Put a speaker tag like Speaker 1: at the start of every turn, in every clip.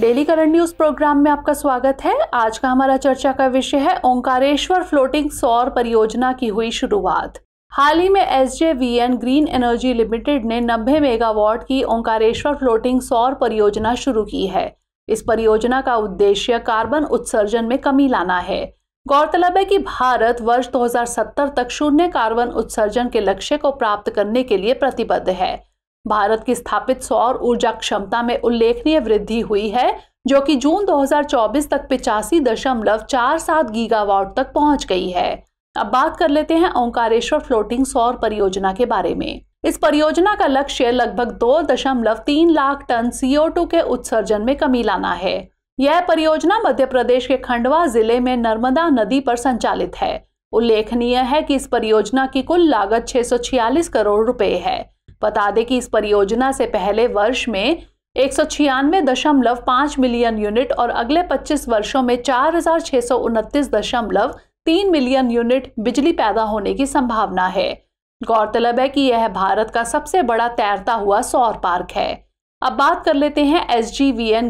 Speaker 1: daily current news programme में आपका स्वागत है आज का हमारा चर्चा का विषय है ओंकारेश्वर फ्लोटिंग सौर परियोजना की हुई शुरुआत हाल ही में एस ग्रीन एनर्जी लिमिटेड ने 90 मेगावाट की ओंकारेश्वर फ्लोटिंग सौर परियोजना शुरू की है इस परियोजना का उद्देश्य कार्बन उत्सर्जन में कमी लाना है गौरतलब है कि भारत वर्ष 2070 तक शून्य कार्बन उत्सर्जन के लक्ष्य को प्राप्त करने के लिए प्रतिबद्ध है भारत की स्थापित सौर ऊर्जा क्षमता में उल्लेखनीय वृद्धि हुई है जो कि जून 2024 तक पिचासी दशमलव चार सात गीगावाट तक पहुंच गई है अब बात कर लेते हैं ओंकारेश्वर फ्लोटिंग सौर परियोजना के बारे में इस परियोजना का लक्ष्य लगभग दो दशमलव तीन लाख टन सीओ के उत्सर्जन में कमी लाना है यह परियोजना मध्य प्रदेश के खंडवा जिले में नर्मदा नदी पर संचालित है उल्लेखनीय है कि इस परियोजना की कुल लागत 646 करोड़ रुपए है बता दें कि इस परियोजना से पहले वर्ष में एक दशमलव पाँच मिलियन यूनिट और अगले 25 वर्षों में चार हजार सौ उनतीस दशमलव तीन मिलियन यूनिट बिजली पैदा होने की संभावना है गौरतलब है कि यह भारत का सबसे बड़ा तैरता हुआ सौर पार्क है अब बात कर लेते हैं एस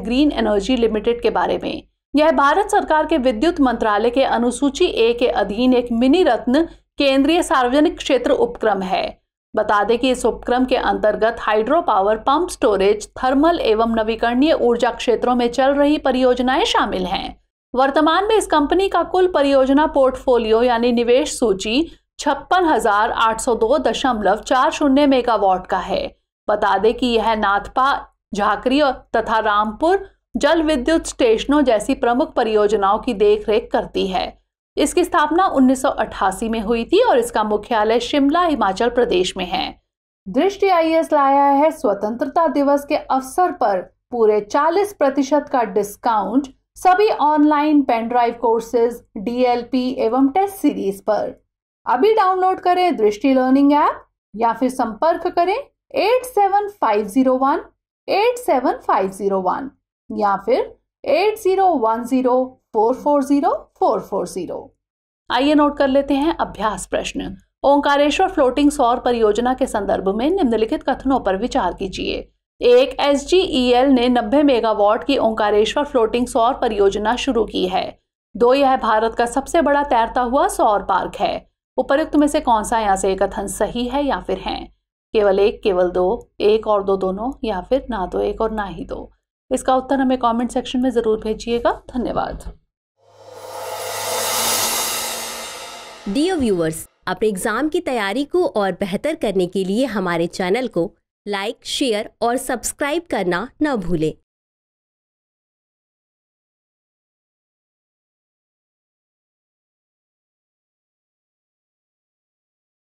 Speaker 1: ग्रीन एनर्जी लिमिटेड के बारे में यह भारत सरकार के विद्युत मंत्रालय के अनुसूची ए के अधीन एक मिनी रत्न केंद्रीय सार्वजनिक क्षेत्र उपक्रम है बता दें कि इस उपक्रम के अंतर्गत hydro power pump storage thermal एवं नवीकरणीय ऊर्जा क्षेत्रों में चल रही परियोजनाएं शामिल हैं वर्तमान में इस कंपनी का कुल परियोजना पोर्टफोलियो यानी निवेश सूची छप्पन हजार आठ सौ दो दशमलव चार शून्य मेगावाट का है बता दें कि यह नाथपा झाकरी तथा रामपुर जल विद्युत स्टेशनों जैसी प्रमुख परियोजनाओं की देखरेख करती है इसकी स्थापना 1988 में हुई थी और इसका मुख्यालय शिमला हिमाचल प्रदेश में है दृष्टि आई लाया है स्वतंत्रता दिवस के अवसर पर पूरे 40 प्रतिशत का डिस्काउंट सभी online pen drive courses DLP एवं टेस्ट सीरीज पर अभी डाउनलोड करें दृष्टि लर्निंग ऐप या फिर संपर्क करें 87501 87501 या फिर 8010 four four zero four four zero आइए नोट कर लेते हैं अभ्यास प्रश्न ओंकारेश्वर फ्लोटिंग सौर परियोजना के संदर्भ में निम्नलिखित कथनों पर विचार कीजिए एक एस ने 90 मेगावाट की ओंकारेश्वर फ्लोटिंग सौर परियोजना शुरू की है दो यह भारत का सबसे बड़ा तैरता हुआ सौर पार्क है उपरुक्त में से कौन सा यहाँ से कथन सही है या फिर है केवल एक केवल दो एक और दो दोनों या फिर ना तो एक और ना ही दो इसका उत्तर हमें कमेंट सेक्शन में ज़रूर भेजिएगा धन्यवाद डियर व्यूअर्स अपने एग्ज़ाम की तैयारी को और बेहतर करने के लिए हमारे चैनल को लाइक शेयर और सब्सक्राइब करना न भूलें